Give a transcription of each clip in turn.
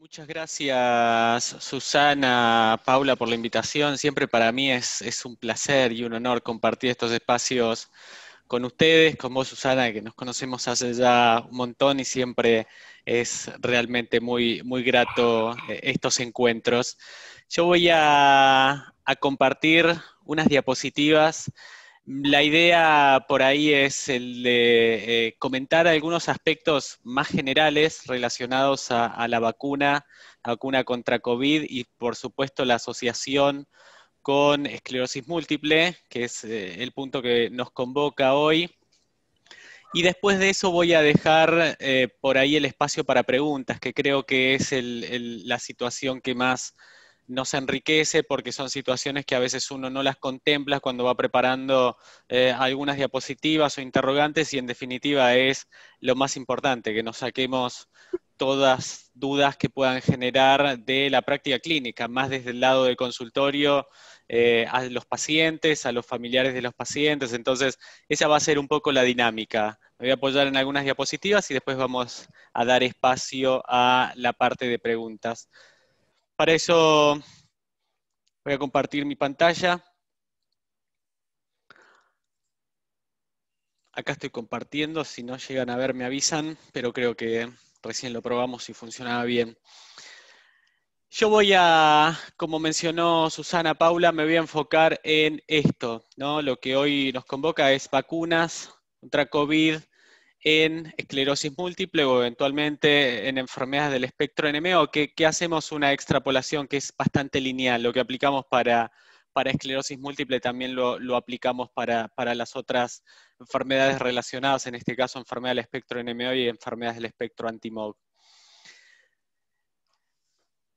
Muchas gracias Susana, Paula por la invitación. Siempre para mí es, un placer y un honor compartir estos espacios con ustedes, con vos Susana, que nos conocemos hace ya un montón y siempre es realmente muy, muy grato eh, estos encuentros. Yo voy a compartir unas diapositivas la idea por ahí es el de eh, comentar algunos aspectos más generales relacionados a, la vacuna, la vacuna contra COVID y por supuesto la asociación con esclerosis múltiple, que es eh, el punto que nos convoca hoy. Y después de eso voy a dejar eh, por ahí el espacio para preguntas, que creo que es la situación que más nos enriquece porque son situaciones que a veces uno no las contempla cuando va preparando eh, algunas diapositivas o interrogantes y en definitiva es lo más importante, que nos saquemos todas dudas que puedan generar de la práctica clínica, más desde el lado del consultorio eh, a los pacientes, a los familiares de los pacientes. Entonces, esa va a ser un poco la dinámica. Me voy a apoyar en algunas diapositivas y después vamos a dar espacio a la parte de preguntas. Para eso voy a compartir mi pantalla. Acá estoy compartiendo, si no llegan a ver me avisan, pero creo que recién lo probamos y funcionaba bien. Yo voy a, como mencionó Susana Paula, me voy a enfocar en esto, ¿no? Lo que hoy nos convoca es vacunas contra COVID, en esclerosis múltiple o eventualmente en enfermedades del espectro NMO, que, hacemos una extrapolación que es bastante lineal. Lo que aplicamos para, para esclerosis múltiple también lo, aplicamos para, las otras enfermedades relacionadas, en este caso enfermedad del espectro NMO y enfermedades del espectro antimog.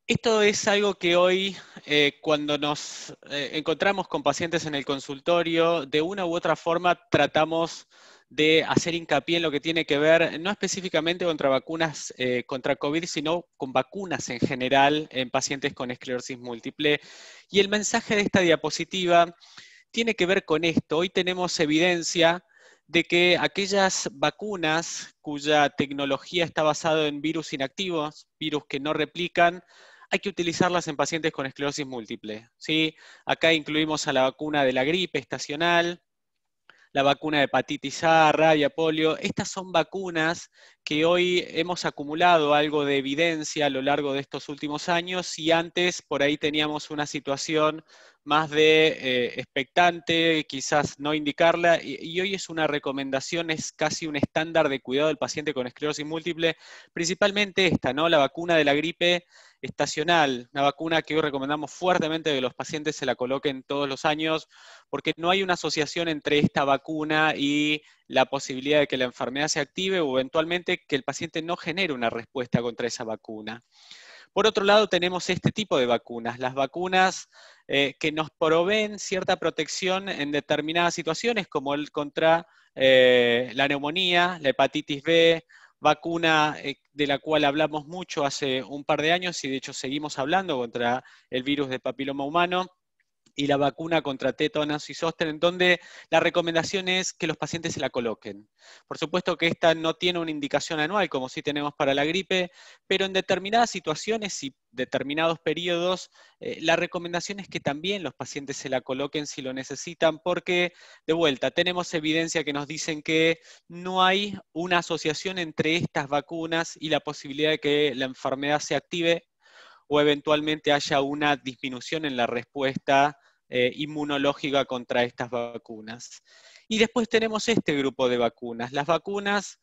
Esto es algo que hoy, eh, cuando nos eh, encontramos con pacientes en el consultorio, de una u otra forma tratamos de hacer hincapié en lo que tiene que ver, no específicamente contra vacunas eh, contra COVID, sino con vacunas en general en pacientes con esclerosis múltiple. Y el mensaje de esta diapositiva tiene que ver con esto. Hoy tenemos evidencia de que aquellas vacunas cuya tecnología está basada en virus inactivos, virus que no replican, hay que utilizarlas en pacientes con esclerosis múltiple. ¿sí? Acá incluimos a la vacuna de la gripe estacional, la vacuna de hepatitis A, rabia, polio. Estas son vacunas que hoy hemos acumulado algo de evidencia a lo largo de estos últimos años y antes por ahí teníamos una situación más de eh, expectante, quizás no indicarla, y, y, hoy es una recomendación, es casi un estándar de cuidado del paciente con esclerosis múltiple, principalmente esta, ¿no? La vacuna de la gripe estacional, una vacuna que hoy recomendamos fuertemente que los pacientes se la coloquen todos los años, porque no hay una asociación entre esta vacuna y la posibilidad de que la enfermedad se active o eventualmente que el paciente no genere una respuesta contra esa vacuna. Por otro lado, tenemos este tipo de vacunas, las vacunas eh, que nos proveen cierta protección en determinadas situaciones, como el contra eh, la neumonía, la hepatitis B, vacuna eh, de la cual hablamos mucho hace un par de años y de hecho seguimos hablando contra el virus de papiloma humano y la vacuna contra tétanos y zóster, en donde la recomendación es que los pacientes se la coloquen. Por supuesto que esta no tiene una indicación anual, como sí tenemos para la gripe, pero en determinadas situaciones y determinados periodos, eh, la recomendación es que también los pacientes se la coloquen si lo necesitan, porque, de vuelta, tenemos evidencia que nos dicen que no hay una asociación entre estas vacunas y la posibilidad de que la enfermedad se active o eventualmente haya una disminución en la respuesta eh, inmunológica contra estas vacunas. Y después tenemos este grupo de vacunas, las vacunas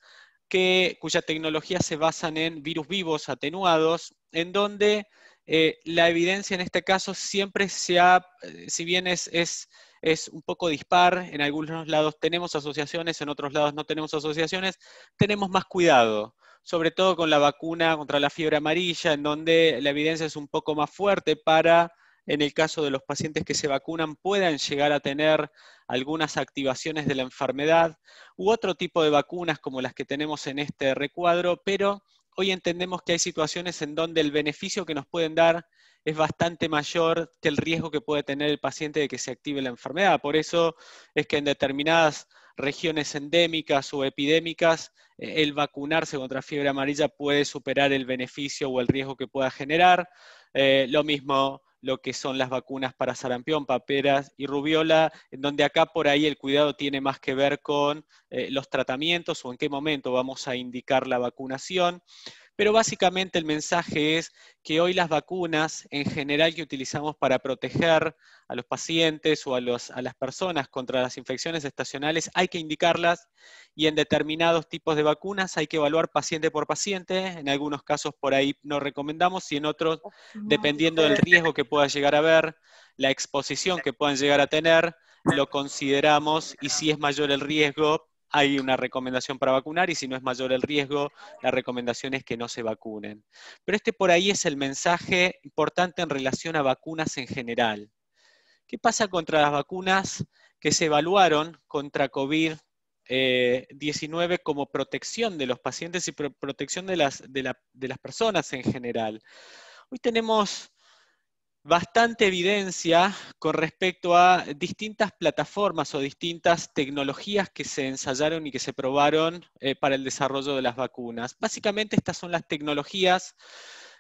que, cuya tecnología se basan en virus vivos atenuados, en donde eh, la evidencia en este caso siempre se ha, eh, si bien es, es, es un poco dispar, en algunos lados tenemos asociaciones, en otros lados no tenemos asociaciones, tenemos más cuidado sobre todo con la vacuna contra la fiebre amarilla, en donde la evidencia es un poco más fuerte para en el caso de los pacientes que se vacunan puedan llegar a tener algunas activaciones de la enfermedad u otro tipo de vacunas como las que tenemos en este recuadro, pero hoy entendemos que hay situaciones en donde el beneficio que nos pueden dar es bastante mayor que el riesgo que puede tener el paciente de que se active la enfermedad. Por eso es que en determinadas regiones endémicas o epidémicas, eh, el vacunarse contra fiebre amarilla puede superar el beneficio o el riesgo que pueda generar. Eh, lo mismo lo que son las vacunas para sarampión, paperas y rubiola, en donde acá por ahí el cuidado tiene más que ver con eh, los tratamientos o en qué momento vamos a indicar la vacunación. Pero básicamente el mensaje es que hoy las vacunas en general que utilizamos para proteger a los pacientes o a, las personas contra las infecciones estacionales hay que indicarlas y en determinados tipos de vacunas hay que evaluar paciente por paciente. En algunos casos por ahí no recomendamos y en otros, dependiendo del riesgo que pueda llegar a haber, la exposición que puedan llegar a tener, lo consideramos y si es mayor el riesgo, hay una recomendación para vacunar y si no es mayor el riesgo, la recomendación es que no se vacunen. Pero este por ahí es el mensaje importante en relación a vacunas en general. ¿Qué pasa contra las vacunas que se evaluaron contra COVID? 19 eh, como protección de los pacientes y protección de las, de las personas en general. Hoy tenemos bastante evidencia con respecto a distintas plataformas o distintas tecnologías que se ensayaron y que se probaron eh, para el desarrollo de las vacunas. Básicamente estas son las tecnologías,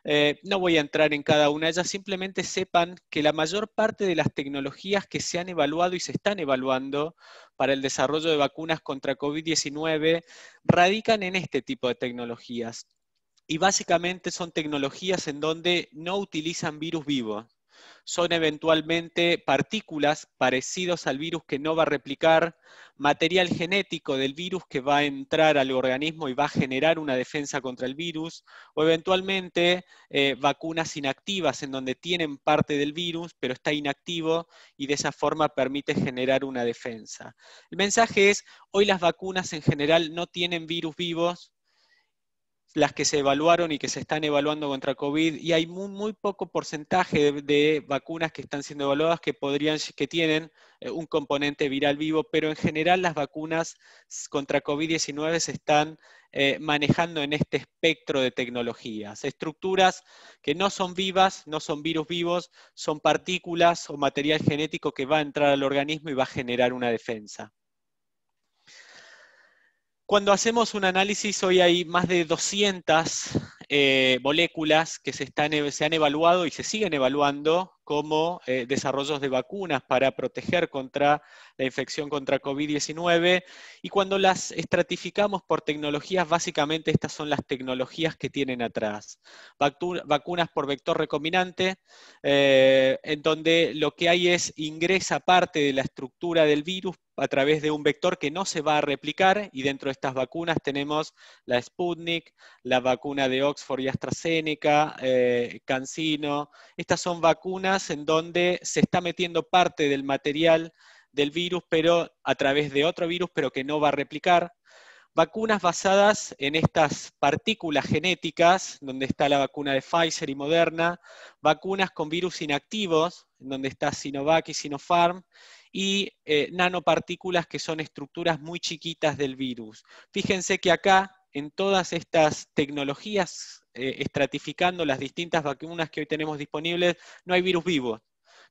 eh, no voy a entrar en cada una de ellas, simplemente sepan que la mayor parte de las tecnologías que se han evaluado y se están evaluando para el desarrollo de vacunas contra COVID-19 radican en este tipo de tecnologías y básicamente son tecnologías en donde no utilizan virus vivo. Son eventualmente partículas parecidas al virus que no va a replicar, material genético del virus que va a entrar al organismo y va a generar una defensa contra el virus, o eventualmente eh, vacunas inactivas en donde tienen parte del virus, pero está inactivo y de esa forma permite generar una defensa. El mensaje es, hoy las vacunas en general no tienen virus vivos, las que se evaluaron y que se están evaluando contra COVID, y hay muy, poco porcentaje de, vacunas que están siendo evaluadas que podrían, que tienen eh, un componente viral vivo, pero en general las vacunas contra COVID-19 se están eh, manejando en este espectro de tecnologías, estructuras que no son vivas, no son virus vivos, son partículas o material genético que va a entrar al organismo y va a generar una defensa. Cuando hacemos un análisis, hoy hay más de 200 eh, moléculas que se, están, e, se han evaluado y se siguen evaluando como eh, desarrollos de vacunas para proteger contra la infección contra COVID-19. Y cuando las estratificamos por tecnologías, básicamente estas son las tecnologías que tienen atrás. vacunas por vector recombinante, eh, en donde lo que hay es ingresa parte de la estructura del virus a través de un vector que no se va a replicar y dentro de estas vacunas tenemos la Sputnik, la vacuna de Oxford y AstraZeneca, eh, Cancino. Estas son vacunas en donde se está metiendo parte del material del virus, pero a través de otro virus, pero que no va a replicar. Vacunas basadas en estas partículas genéticas, donde está la vacuna de Pfizer y Moderna, vacunas con virus inactivos, donde está Sinovac y Sinopharm, y eh, nanopartículas que son estructuras muy chiquitas del virus. Fíjense que acá, en todas estas tecnologías eh, estratificando las distintas vacunas que hoy tenemos disponibles, no hay virus vivos.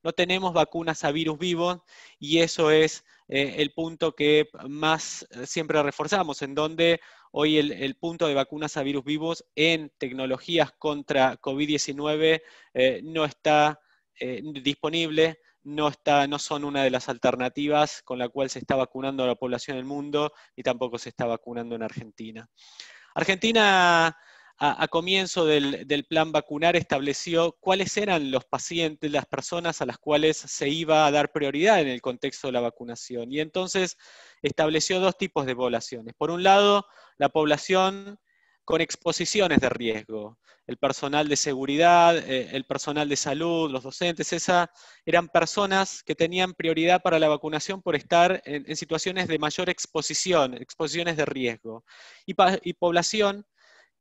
No tenemos vacunas a virus vivos y eso es eh, el punto que más eh, siempre reforzamos, en donde hoy el, punto de vacunas a virus vivos en tecnologías contra COVID-19 no está disponible, no, está, no son una de las alternativas con la cual se está vacunando a la población del mundo y tampoco se está vacunando en Argentina. Argentina a, comienzo del, plan vacunar estableció cuáles eran los pacientes, las personas a las cuales se iba a dar prioridad en el contexto de la vacunación. Y entonces estableció dos tipos de poblaciones. Por un lado, la población con exposiciones de riesgo, el personal de seguridad, eh, el personal de salud, los docentes, esa, eran personas que tenían prioridad para la vacunación por estar en, situaciones de mayor exposición, exposiciones de riesgo. y población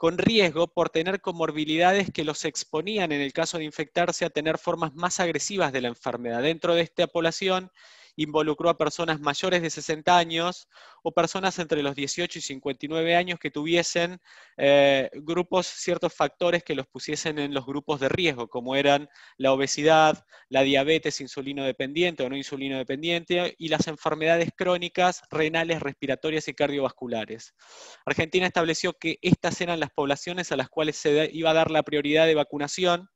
con riesgo por tener comorbilidades que los exponían en el caso de infectarse a tener formas más agresivas de la enfermedad. Dentro de esta población involucró a personas mayores de 60 años o personas entre los 18 y 59 años que tuviesen eh, grupos, ciertos factores que los pusiesen en los grupos de riesgo, como eran la obesidad, la diabetes insulino dependiente o no insulino dependiente y las enfermedades crónicas, renales, respiratorias y cardiovasculares. Argentina estableció que estas eran las poblaciones a las cuales se iba a dar la prioridad de vacunación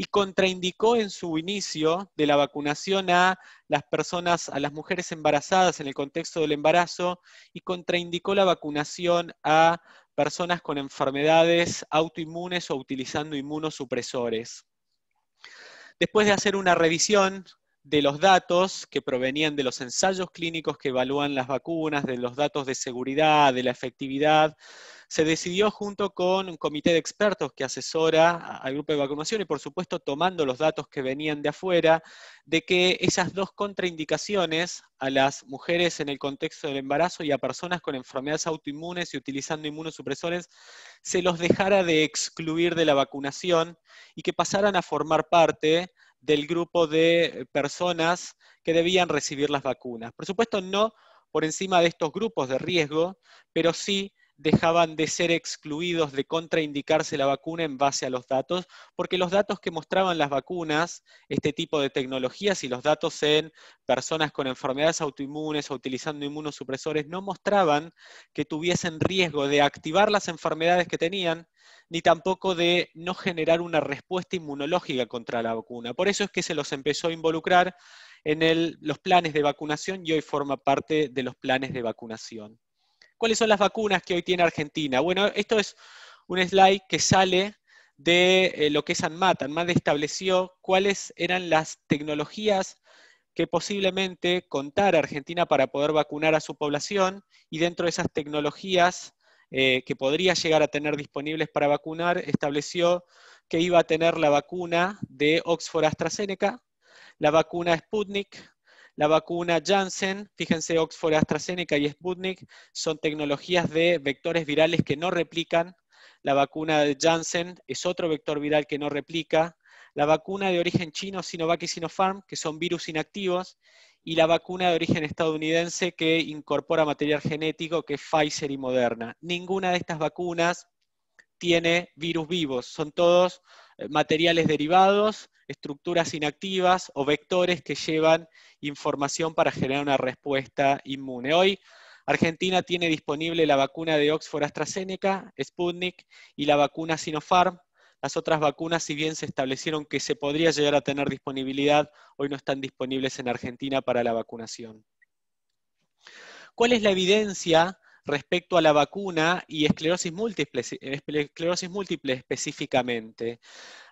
y contraindicó en su inicio de la vacunación a las personas, a las mujeres embarazadas en el contexto del embarazo y contraindicó la vacunación a personas con enfermedades autoinmunes o utilizando inmunosupresores. Después de hacer una revisión de los datos que provenían de los ensayos clínicos que evalúan las vacunas, de los datos de seguridad, de la efectividad, se decidió junto con un comité de expertos que asesora al grupo de vacunación y por supuesto tomando los datos que venían de afuera, de que esas dos contraindicaciones a las mujeres en el contexto del embarazo y a personas con enfermedades autoinmunes y utilizando inmunosupresores, se los dejara de excluir de la vacunación y que pasaran a formar parte del grupo de personas que debían recibir las vacunas. Por supuesto, no por encima de estos grupos de riesgo, pero sí dejaban de ser excluidos de contraindicarse la vacuna en base a los datos, porque los datos que mostraban las vacunas, este tipo de tecnologías y los datos en personas con enfermedades autoinmunes o utilizando inmunosupresores no mostraban que tuviesen riesgo de activar las enfermedades que tenían, ni tampoco de no generar una respuesta inmunológica contra la vacuna. Por eso es que se los empezó a involucrar en los planes de vacunación y hoy forma parte de los planes de vacunación. ¿Cuáles son las vacunas que hoy tiene Argentina? Bueno, esto es un slide que sale de eh, lo que es ANMAT. ANMAT estableció cuáles eran las tecnologías que posiblemente contara Argentina para poder vacunar a su población y dentro de esas tecnologías eh, que podría llegar a tener disponibles para vacunar, estableció que iba a tener la vacuna de Oxford AstraZeneca, la vacuna Sputnik, la vacuna Janssen, fíjense, Oxford, AstraZeneca y Sputnik son tecnologías de vectores virales que no replican. La vacuna de Janssen es otro vector viral que no replica. La vacuna de origen chino, Sinovac y Sinopharm, que son virus inactivos. Y la vacuna de origen estadounidense que incorpora material genético, que es Pfizer y Moderna. Ninguna de estas vacunas tiene virus vivos, son todos eh, materiales derivados estructuras inactivas o vectores que llevan información para generar una respuesta inmune. Hoy Argentina tiene disponible la vacuna de Oxford AstraZeneca, Sputnik y la vacuna Sinopharm. Las otras vacunas, si bien se establecieron que se podría llegar a tener disponibilidad, hoy no están disponibles en Argentina para la vacunación. ¿Cuál es la evidencia respecto a la vacuna y esclerosis múltiple, específicamente.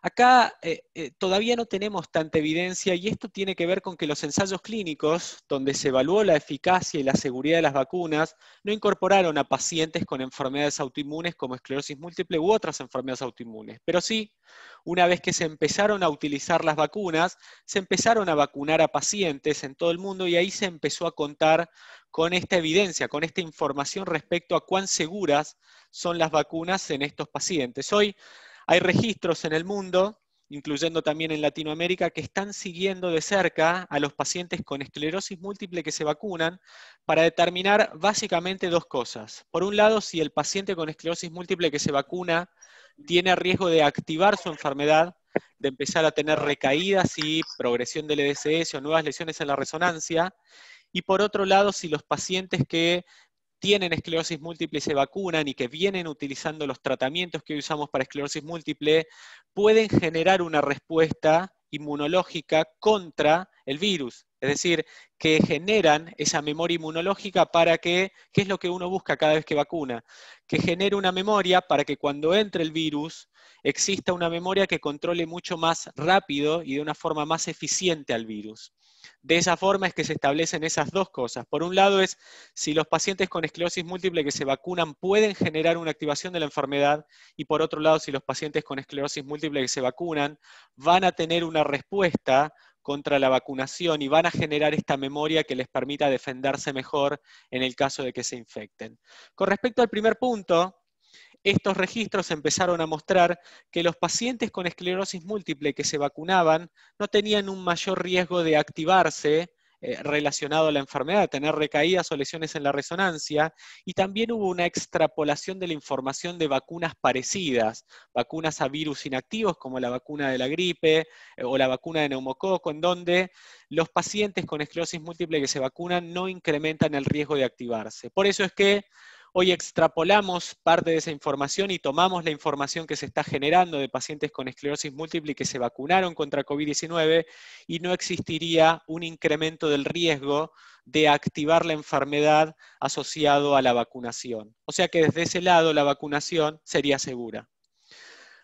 Acá eh, eh, todavía no tenemos tanta evidencia y esto tiene que ver con que los ensayos clínicos, donde se evaluó la eficacia y la seguridad de las vacunas, no incorporaron a pacientes con enfermedades autoinmunes como esclerosis múltiple u otras enfermedades autoinmunes. Pero sí, una vez que se empezaron a utilizar las vacunas, se empezaron a vacunar a pacientes en todo el mundo y ahí se empezó a contar con esta evidencia, con esta información respecto a cuán seguras son las vacunas en estos pacientes. Hoy hay registros en el mundo, incluyendo también en Latinoamérica, que están siguiendo de cerca a los pacientes con esclerosis múltiple que se vacunan para determinar básicamente dos cosas. Por un lado, si el paciente con esclerosis múltiple que se vacuna tiene riesgo de activar su enfermedad, de empezar a tener recaídas y progresión del EDSS o nuevas lesiones en la resonancia, y por otro lado, si los pacientes que tienen esclerosis múltiple se vacunan y que vienen utilizando los tratamientos que usamos para esclerosis múltiple, pueden generar una respuesta inmunológica contra el virus. Es decir, que generan esa memoria inmunológica para que, ¿qué es lo que uno busca cada vez que vacuna? Que genere una memoria para que cuando entre el virus exista una memoria que controle mucho más rápido y de una forma más eficiente al virus. De esa forma es que se establecen esas dos cosas. Por un lado es si los pacientes con esclerosis múltiple que se vacunan pueden generar una activación de la enfermedad y por otro lado si los pacientes con esclerosis múltiple que se vacunan van a tener una respuesta contra la vacunación y van a generar esta memoria que les permita defenderse mejor en el caso de que se infecten. Con respecto al primer punto, estos registros empezaron a mostrar que los pacientes con esclerosis múltiple que se vacunaban no tenían un mayor riesgo de activarse eh, relacionado a la enfermedad, de tener recaídas o lesiones en la resonancia, y también hubo una extrapolación de la información de vacunas parecidas, vacunas a virus inactivos como la vacuna de la gripe eh, o la vacuna de neumococo, en donde los pacientes con esclerosis múltiple que se vacunan no incrementan el riesgo de activarse. Por eso es que Hoy extrapolamos parte de esa información y tomamos la información que se está generando de pacientes con esclerosis múltiple que se vacunaron contra COVID-19 y no existiría un incremento del riesgo de activar la enfermedad asociado a la vacunación. O sea que desde ese lado la vacunación sería segura.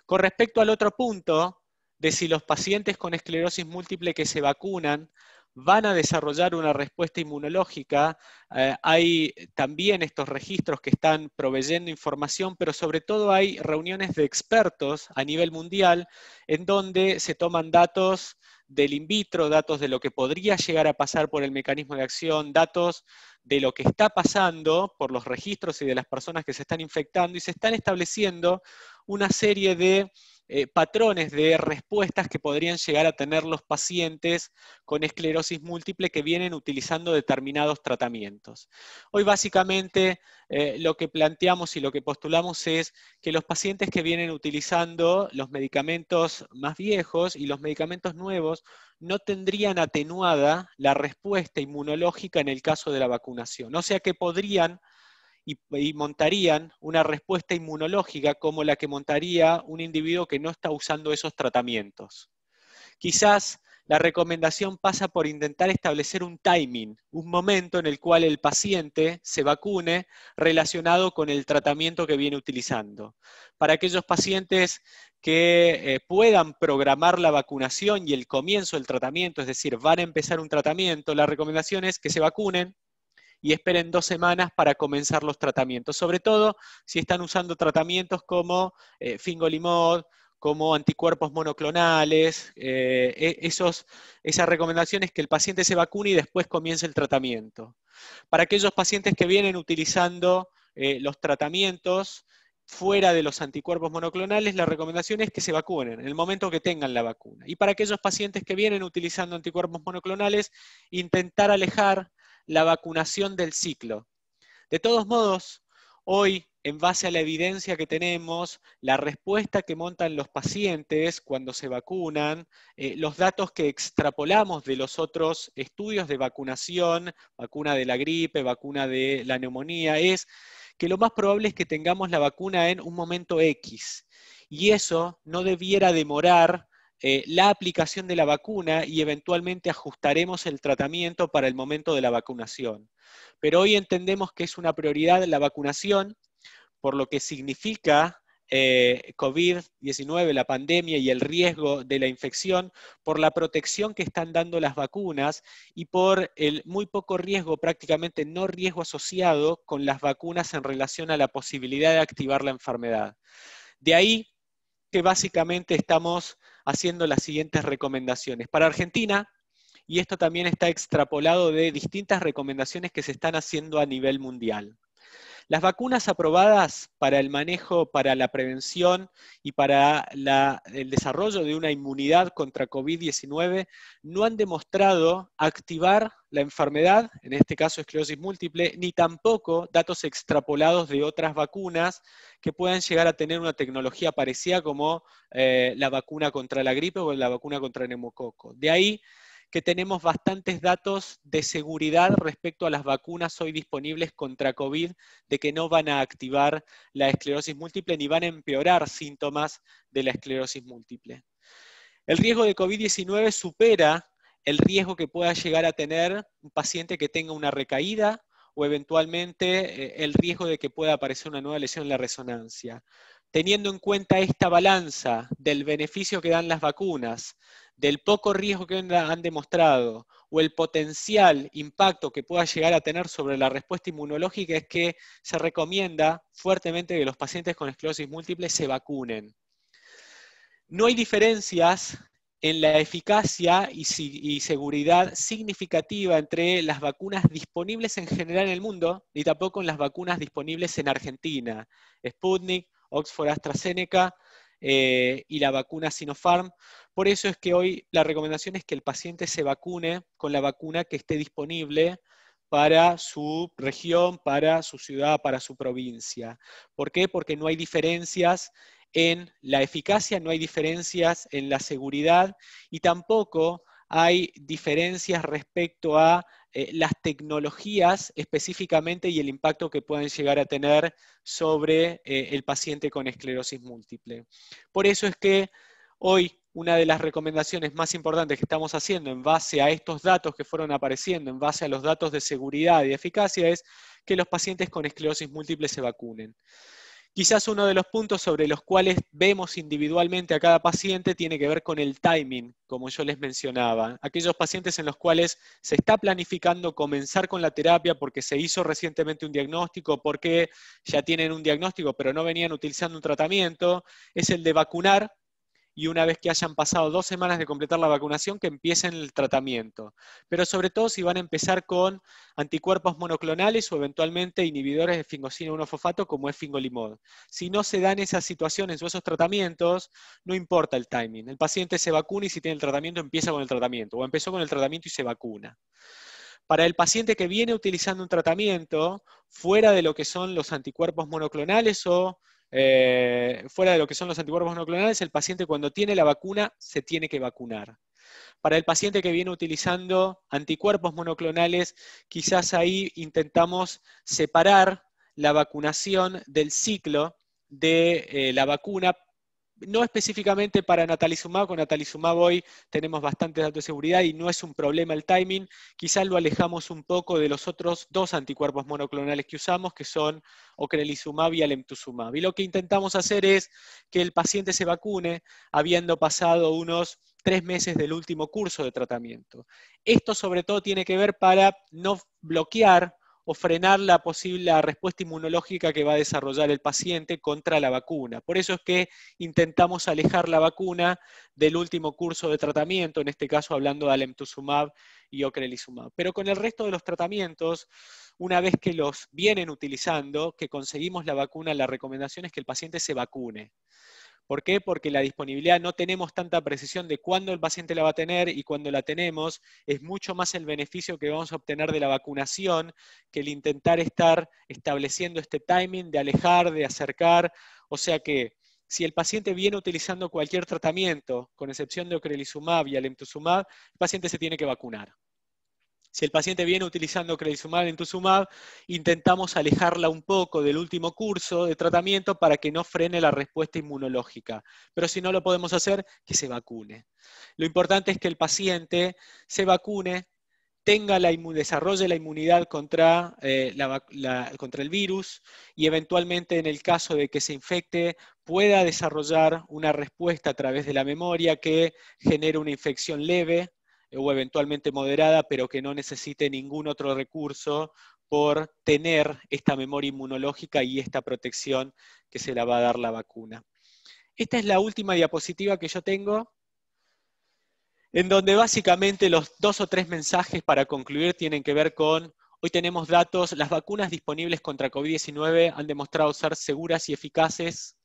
Con respecto al otro punto de si los pacientes con esclerosis múltiple que se vacunan van a desarrollar una respuesta inmunológica. Eh, hay también estos registros que están proveyendo información, pero sobre todo hay reuniones de expertos a nivel mundial en donde se toman datos del in vitro, datos de lo que podría llegar a pasar por el mecanismo de acción, datos de lo que está pasando por los registros y de las personas que se están infectando y se están estableciendo una serie de eh, patrones de respuestas que podrían llegar a tener los pacientes con esclerosis múltiple que vienen utilizando determinados tratamientos. Hoy básicamente eh, lo que planteamos y lo que postulamos es que los pacientes que vienen utilizando los medicamentos más viejos y los medicamentos nuevos no tendrían atenuada la respuesta inmunológica en el caso de la vacunación. O sea que podrían y, montarían una respuesta inmunológica como la que montaría un individuo que no está usando esos tratamientos. Quizás la recomendación pasa por intentar establecer un timing, un momento en el cual el paciente se vacune relacionado con el tratamiento que viene utilizando. Para aquellos pacientes que eh, puedan programar la vacunación y el comienzo del tratamiento, es decir, van a empezar un tratamiento, la recomendación es que se vacunen y esperen dos semanas para comenzar los tratamientos, sobre todo si están usando tratamientos como eh, fingolimod, como anticuerpos monoclonales, eh, e, esos, esa recomendación es que el paciente se vacune y después comience el tratamiento. Para aquellos pacientes que vienen utilizando eh, los tratamientos fuera de los anticuerpos monoclonales, la recomendación es que se vacunen en el momento que tengan la vacuna. Y para aquellos pacientes que vienen utilizando anticuerpos monoclonales, intentar alejar la vacunación del ciclo. De todos modos, hoy, en base a la evidencia que tenemos, la respuesta que montan los pacientes cuando se vacunan, eh, los datos que extrapolamos de los otros estudios de vacunación, vacuna de la gripe, vacuna de la neumonía, es que lo más probable es que tengamos la vacuna en un momento X. Y eso no debiera demorar eh, la aplicación de la vacuna y eventualmente ajustaremos el tratamiento para el momento de la vacunación. Pero hoy entendemos que es una prioridad la vacunación, por lo que significa eh, COVID-19, la pandemia y el riesgo de la infección, por la protección que están dando las vacunas y por el muy poco riesgo, prácticamente no riesgo asociado con las vacunas en relación a la posibilidad de activar la enfermedad. De ahí que básicamente estamos haciendo las siguientes recomendaciones. Para Argentina, y esto también está extrapolado de distintas recomendaciones que se están haciendo a nivel mundial. Las vacunas aprobadas para el manejo, para la prevención y para el desarrollo de una inmunidad contra COVID-19 no han demostrado activar la enfermedad, en este caso esclerosis múltiple, ni tampoco datos extrapolados de otras vacunas que puedan llegar a tener una tecnología parecida como eh, la vacuna contra la gripe o la vacuna contra el neumococo. De ahí que tenemos bastantes datos de seguridad respecto a las vacunas hoy disponibles contra COVID, de que no van a activar la esclerosis múltiple ni van a empeorar síntomas de la esclerosis múltiple. El riesgo de COVID-19 supera el riesgo que pueda llegar a tener un paciente que tenga una recaída o eventualmente eh, el riesgo de que pueda aparecer una nueva lesión en la resonancia. Teniendo en cuenta esta balanza del beneficio que dan las vacunas, del poco riesgo que han demostrado o el potencial impacto que pueda llegar a tener sobre la respuesta inmunológica es que se recomienda fuertemente que los pacientes con esclerosis múltiple se vacunen. No hay diferencias en la eficacia y, seguridad significativa entre las vacunas disponibles en general en el mundo, ni tampoco en las vacunas disponibles en Argentina, Sputnik, Oxford AstraZeneca, eh, y la vacuna Sinopharm. Por eso es que hoy la recomendación es que el paciente se vacune con la vacuna que esté disponible para su región, para su ciudad, para su provincia. ¿Por qué? Porque no hay diferencias en la eficacia, no hay diferencias en la seguridad y tampoco hay diferencias respecto a eh, las tecnologías específicamente y el impacto que pueden llegar a tener sobre eh, el paciente con esclerosis múltiple. Por eso es que hoy una de las recomendaciones más importantes que estamos haciendo en base a estos datos que fueron apareciendo, en base a los datos de seguridad y eficacia, es que los pacientes con esclerosis múltiple se vacunen. Quizás uno de los puntos sobre los cuales vemos individualmente a cada paciente tiene que ver con el timing, como yo les mencionaba. Aquellos pacientes en los cuales se está planificando comenzar con la terapia porque se hizo recientemente un diagnóstico, porque ya tienen un diagnóstico pero no venían utilizando un tratamiento, es el de vacunar y una vez que hayan pasado dos semanas de completar la vacunación, que empiecen el tratamiento. Pero sobre todo si van a empezar con anticuerpos monoclonales o eventualmente inhibidores de Fingosina 1 como es fingolimod. Si no se dan esas situaciones o esos tratamientos, no importa el timing. El paciente se vacuna y si tiene el tratamiento empieza con el tratamiento o empezó con el tratamiento y se vacuna. Para el paciente que viene utilizando un tratamiento fuera de lo que son los anticuerpos monoclonales o eh, fuera de lo que son los anticuerpos monoclonales, el paciente cuando tiene la vacuna se tiene que vacunar. Para el paciente que viene utilizando anticuerpos monoclonales, quizás ahí intentamos separar la vacunación del ciclo de eh, la vacuna no específicamente para natalizumab, con natalizumab hoy tenemos bastantes datos de seguridad y no es un problema el timing, quizás lo alejamos un poco de los otros dos anticuerpos monoclonales que usamos, que son ocrelizumab y alemtuzumab. Y lo que intentamos hacer es que el paciente se vacune habiendo pasado unos tres meses del último curso de tratamiento. Esto sobre todo tiene que ver para no bloquear o frenar la posible respuesta inmunológica que va a desarrollar el paciente contra la vacuna. Por eso es que intentamos alejar la vacuna del último curso de tratamiento, en este caso hablando de alemtuzumab y ocrelizumab. Pero con el resto de los tratamientos, una vez que los vienen utilizando, que conseguimos la vacuna, la recomendación es que el paciente se vacune. ¿Por qué? Porque la disponibilidad no tenemos tanta precisión de cuándo el paciente la va a tener y cuándo la tenemos. Es mucho más el beneficio que vamos a obtener de la vacunación que el intentar estar estableciendo este timing de alejar, de acercar. O sea que si el paciente viene utilizando cualquier tratamiento, con excepción de ocrelizumab y alemtuzumab, el paciente se tiene que vacunar. Si el paciente viene utilizando en entuzumab, intentamos alejarla un poco del último curso de tratamiento para que no frene la respuesta inmunológica. Pero si no lo podemos hacer, que se vacune. Lo importante es que el paciente se vacune, tenga la desarrolle la inmunidad contra, eh, contra el virus y eventualmente en el caso de que se infecte pueda desarrollar una respuesta a través de la memoria que genere una infección leve o eventualmente moderada, pero que no necesite ningún otro recurso por tener esta memoria inmunológica y esta protección que se la va a dar la vacuna. Esta es la última diapositiva que yo tengo, en donde básicamente los dos o tres mensajes para concluir tienen que ver con, hoy tenemos datos, las vacunas disponibles contra COVID-19 han demostrado ser seguras y eficaces.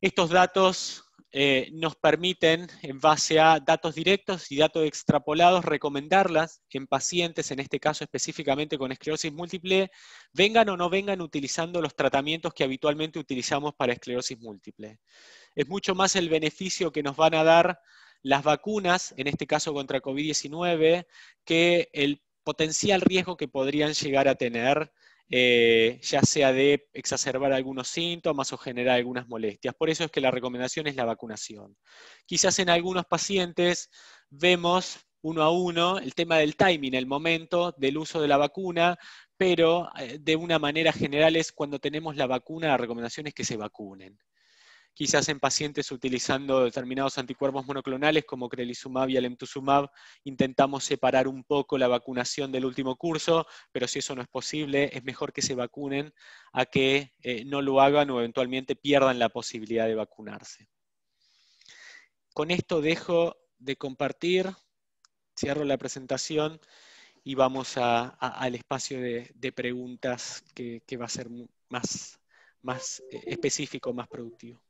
Estos datos eh, nos permiten, en base a datos directos y datos extrapolados, recomendarlas en pacientes, en este caso específicamente con esclerosis múltiple, vengan o no vengan utilizando los tratamientos que habitualmente utilizamos para esclerosis múltiple. Es mucho más el beneficio que nos van a dar las vacunas, en este caso contra COVID-19, que el potencial riesgo que podrían llegar a tener eh, ya sea de exacerbar algunos síntomas o generar algunas molestias. Por eso es que la recomendación es la vacunación. Quizás en algunos pacientes vemos uno a uno el tema del timing, el momento del uso de la vacuna, pero eh, de una manera general es cuando tenemos la vacuna, la recomendación es que se vacunen quizás en pacientes utilizando determinados anticuerpos monoclonales como crelizumab y alemtuzumab, intentamos separar un poco la vacunación del último curso, pero si eso no es posible, es mejor que se vacunen a que eh, no lo hagan o eventualmente pierdan la posibilidad de vacunarse. Con esto dejo de compartir, cierro la presentación y vamos al espacio de, preguntas que, va a ser más eh, específico, más productivo.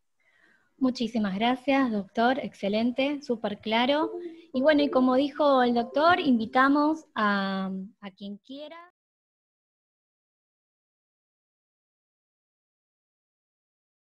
Muchísimas gracias, doctor. Excelente, súper claro. Y bueno, y como dijo el doctor, invitamos a, a quien quiera.